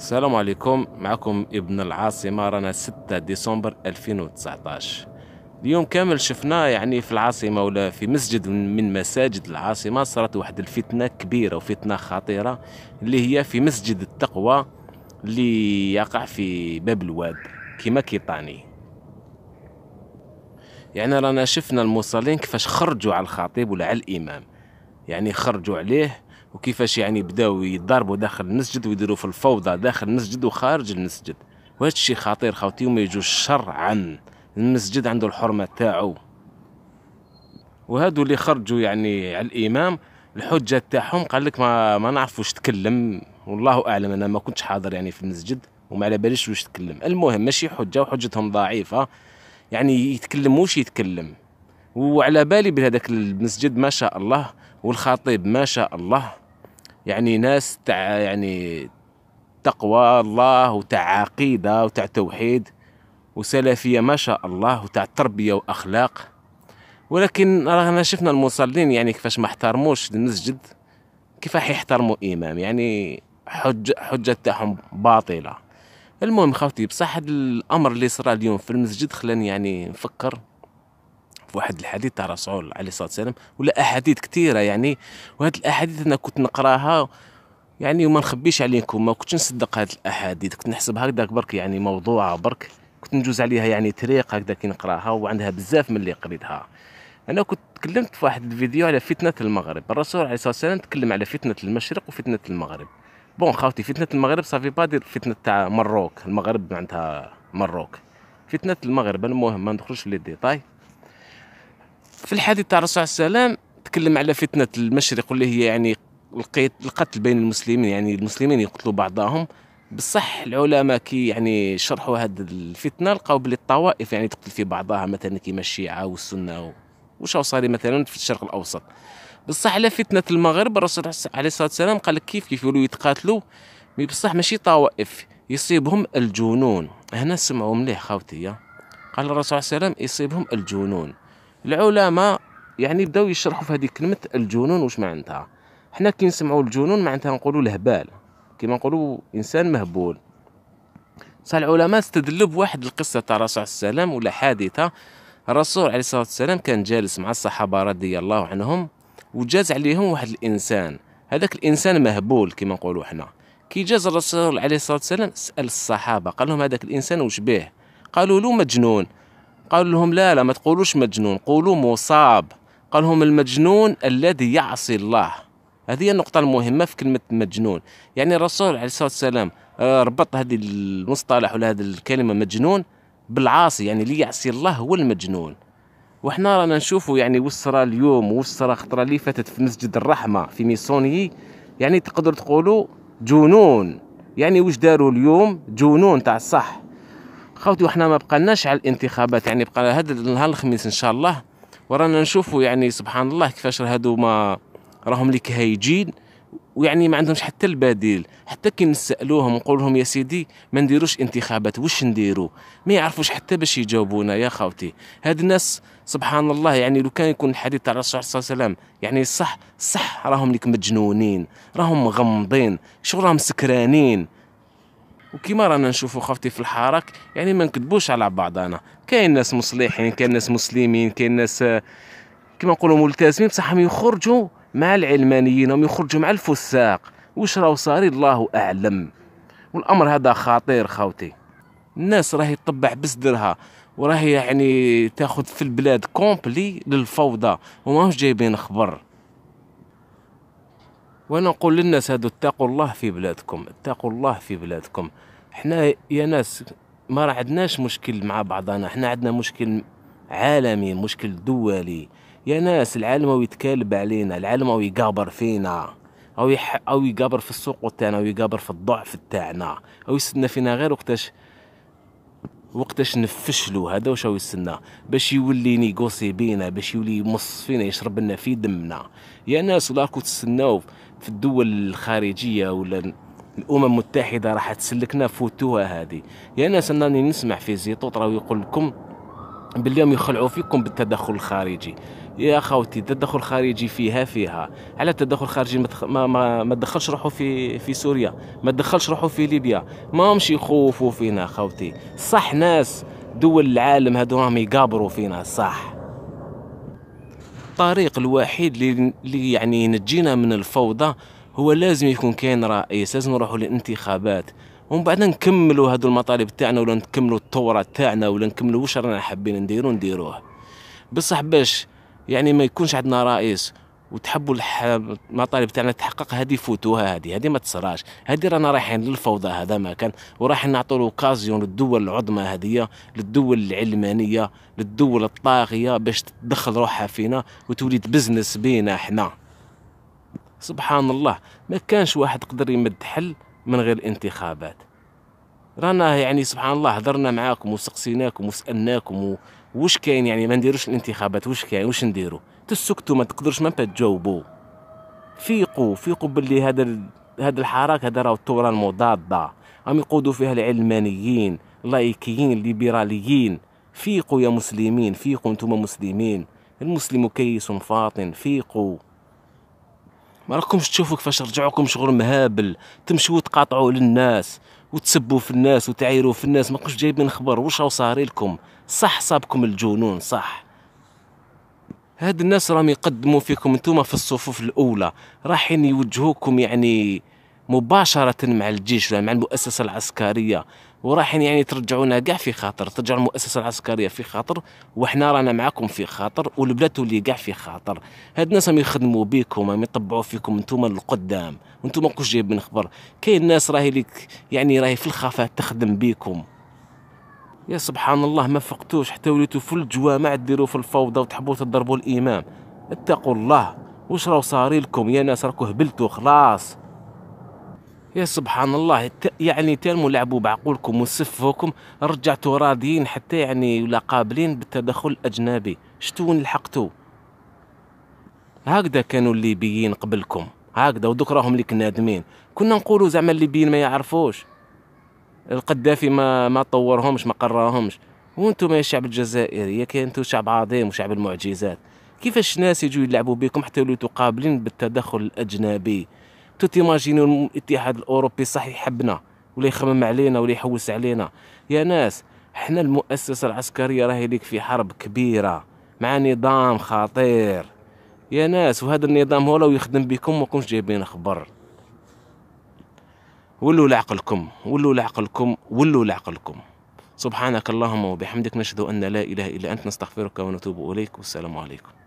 السلام عليكم معكم ابن العاصمة رانا 6 ديسمبر 2019 اليوم كامل شفنا يعني في العاصمة ولا في مسجد من مساجد العاصمة صارت واحد الفتنة كبيرة وفتنة خطيرة اللي هي في مسجد التقوى اللي يقع في باب الواد كما كيطاني يعني رانا شفنا المصلين كيفاش خرجوا على الخطيب ولا على الإمام يعني خرجوا عليه وكيفاش يعني بداو يضربوا داخل المسجد ويديروا في الفوضى داخل المسجد وخارج المسجد وهذا الشيء خطير خوتي وما يجوش شرعا المسجد عنده الحرمه تاعو وهادو اللي خرجوا يعني على الامام الحجه تاعهم قال لك ما ما نعرف واش تكلم والله اعلم انا ما كنتش حاضر يعني في المسجد وما على باليش واش تكلم المهم ماشي حجه وحجتهم ضعيفه يعني يتكلم واش يتكلم وعلى بالي بهذاك المسجد ما شاء الله والخطيب ما شاء الله يعني ناس تع يعني تقوى الله وتاع عقيدة وتاع توحيد وسلفية ما شاء الله وتاع تربية وأخلاق ولكن رانا شفنا المصلين يعني كيفاش ما احترموش المسجد كيف راح يحترموا إمام يعني حج حجة تاعهم باطلة المهم خوتي بصح هذا الأمر اللي صرا اليوم في المسجد خلاني يعني نفكر واحد الحديث تاع الرسول عليه الصلاه والسلام ولا احاديث كثيره يعني وهاد الاحاديث انا كنت نقراها يعني وما نخبيش عليكم ما كنتش نصدق هاد الاحاديث كنت نحسب هكذاك برك يعني موضوعه برك كنت نجوز عليها يعني طريق هكذا كي نقراها وعندها بزاف من اللي قريتها انا كنت تكلمت في واحد الفيديو على فتنه المغرب الرسول عليه الصلاه والسلام تكلم على فتنه المشرق وفتنه المغرب بون خاوتي فتنه المغرب صافي با دير فتنه تاع مروك المغرب معناتها مروك فتنه المغرب المهم ما ندخلوش في لي ديتاي في الحديث تاع الرسول صلى الله عليه وسلم تكلم على فتنة المشرق واللي هي يعني القتل بين المسلمين يعني المسلمين يقتلوا بعضهم بصح العلماء كي يعني شرحوا هذه الفتنه لقاو بلي الطوائف يعني تقتل في بعضها مثلا كيما الشيعه والسنه وش صار مثلا في الشرق الاوسط بصح على فتنه المغرب الرسول عليه الصلاه والسلام قال لك كيف كيف يقولوا يتقاتلوا مي بصح ماشي طوائف يصيبهم الجنون هنا سمعوا مليح خاوتي قال الرسول عليه والسلام يصيبهم الجنون العلماء يعني بداو يشرحوا في هذه كلمه الجنون واش معناتها حنا كي نسمعوا الجنون معناتها نقولوا الهبال كما نقولوا انسان مهبول صح العلماء استدلوا بواحد القصه تاع الرسول عليه السلام ولا حادثه الرسول عليه الصلاه والسلام كان جالس مع الصحابه رضي الله عنهم وجاز عليهم واحد الانسان هذاك الانسان مهبول كما نقولوا حنا كي جاز الرسول عليه الصلاه والسلام سال الصحابه قال لهم هذاك الانسان وش به قالوا له مجنون قال لهم لا لا ما تقولوش مجنون قولوا مصاب قال لهم المجنون الذي يعصي الله هذه النقطة المهمة في كلمة مجنون يعني الرسول عليه الصلاة والسلام آه، ربط هذه المصطلح ولا هذه الكلمة مجنون بالعاصي يعني اللي يعصي الله هو المجنون وحنا رانا نشوفوا يعني وسرى اليوم وسرى خطرة اللي فاتت في مسجد الرحمة في ميسوني يعني تقدروا تقولوا جنون يعني واش داروا اليوم جنون تاع الصح خوتي وحنا ما بقالناش على الانتخابات يعني بقى هذا نهار الخميس ان شاء الله ورانا نشوفوا يعني سبحان الله كيفاش هادو ما راهم لك هايجين ويعني ما عندهمش حتى البديل حتى كي نسالوهم نقول لهم يا سيدي ما نديروش انتخابات واش نديرو ما يعرفوش حتى باش يجاوبونا يا خوتي هاد الناس سبحان الله يعني لو كان يكون الحديث تاع الرسول صلى الله عليه وسلم يعني صح صح راهم لك مجنونين راهم مغمضين راهم سكرانين وكيما رانا نشوفوا خفتي في الحراك يعني ما نكذبوش على بعضنا كاين ناس مصلحين كاين ناس مسلمين كاين ناس كيما نقولوا ملتزمين بصح يخرجوا مع العلمانيين هم يخرجوا مع الفساق واش راهو صاري الله اعلم والامر هذا خطير خوتي الناس راهي تطبع بصدرها وراهي يعني تاخذ في البلاد كومبلي للفوضى وماهوش جايبين خبر ونقول للناس هادو اتقوا الله في بلادكم اتقوا الله في بلادكم حنا يا ناس ما راه عندناش مشكل مع بعضنا حنا عندنا مشكل عالمي مشكل دولي يا ناس العالم هو يتكالب علينا العالم هو يقابر فينا او يح... او يقابر في السوق تاعنا او يقابر في الضعف تاعنا او يستنى فينا غير وقتاش وقتاش نفشلو هذا واش يستنى باش يولي نيغوسي بينا باش يولي يمص فينا يشرب لنا في دمنا يا ناس راكو تستناو في الدول الخارجيه ولا الامم المتحده راح تسلكنا فوتوها هذه يا ناس انني نسمع في زيطوط راهو يقول لكم باليوم يخلعوا فيكم بالتدخل الخارجي يا خوتي التدخل الخارجي فيها فيها على التدخل الخارجي ما ما ما تدخلش روحو في في سوريا ما تدخلش روحو في ليبيا ما همش يخوفوا فينا خوتي صح ناس دول العالم هادو راهم يقابروا فينا صح الطريق الوحيد اللي يعني ينجينا من الفوضى هو لازم يكون كاين رئيس لازم نروحوا للانتخابات ومن بعد نكملوا هذو المطالب تاعنا ولا نكملوا الثوره تاعنا ولا نكملوا واش رانا حابين نديرو نديروه بصح باش يعني ما يكونش عندنا رئيس وتحبوا المطالب تاعنا تحقق هذه فوتوها هذه هذه ما تصراش هذه رانا رايحين للفوضى هذا ما كان ورايحين نعطوا لوكازيون للدول العظمى هذه للدول العلمانيه للدول الطاغيه باش تدخل روحها فينا وتوليد بزنس بينا احنا سبحان الله ما كانش واحد قدر يمد حل من غير انتخابات رانا يعني سبحان الله هضرنا معاكم وسقسيناكم وسالناكم واش كاين يعني ما نديروش الانتخابات واش كاين واش نديرو تسكتوا ما تقدروش ما تجاوبوا فيقوا فيقوا باللي هذا هذا الحراك هذا راه الثوره المضاده راهم يقودوا فيها العلمانيين لايكيين ليبراليين فيقوا يا مسلمين فيقوا انتم مسلمين المسلم كيس فاطن فيقوا ما راكمش تشوفوا كيفاش رجعوكم شغل مهابل تمشيو تقاطعوا للناس وتسبوا في الناس وتعايروا في الناس ما كنتش جايبين خبر واش راهو صاري لكم صح صابكم الجنون صح هاد الناس راهم يقدموا فيكم نتوما في الصفوف الاولى رايحين يوجهوكم يعني مباشره مع الجيش ولا مع المؤسسه العسكريه ورايحين يعني, يعني ترجعونا كاع في خاطر ترجع المؤسسه العسكريه في خاطر وحنا رانا معاكم في خاطر والبلاد تولي كاع في خاطر هاد الناس راهم يخدموا بيكم راهم يطبعوا فيكم انتم للقدام وانتم ما جايب من خبر كاين ناس راهي لك يعني راهي في الخفاء تخدم بيكم يا سبحان الله ما فقتوش حتى وليتوا في الجوامع ديروا في الفوضى وتحبوا تضربوا الامام اتقوا الله واش راهو صاري لكم يا ناس راكو هبلتوا خلاص يا سبحان الله يعني تالمو لعبوا بعقولكم وسفوكم رجعتوا راضيين حتى يعني ولا قابلين بالتدخل الاجنبي وين لحقتوا هكذا كانوا الليبيين قبلكم هكذا ودوك راهم ليك نادمين كنا نقولوا زعما الليبيين ما يعرفوش القدافي ما ما طورهمش ما قراهمش وانتم يا شعب الجزائري يا كان انتم شعب عظيم وشعب المعجزات كيفاش الناس يجوا يلعبوا بكم حتى وليتوا قابلين بالتدخل الاجنبي تو تيماجينيو الاتحاد الاوروبي صح يحبنا ولا يخمم علينا ولا يحوس علينا يا ناس حنا المؤسسه العسكريه راهي ليك في حرب كبيره مع نظام خطير يا ناس وهذا النظام هو لو يخدم بكم ماكمش جايبين خبر ولوا لعقلكم ولوا لعقلكم ولوا لعقلكم سبحانك اللهم وبحمدك نشهد ان لا اله الا انت نستغفرك ونتوب اليك والسلام عليكم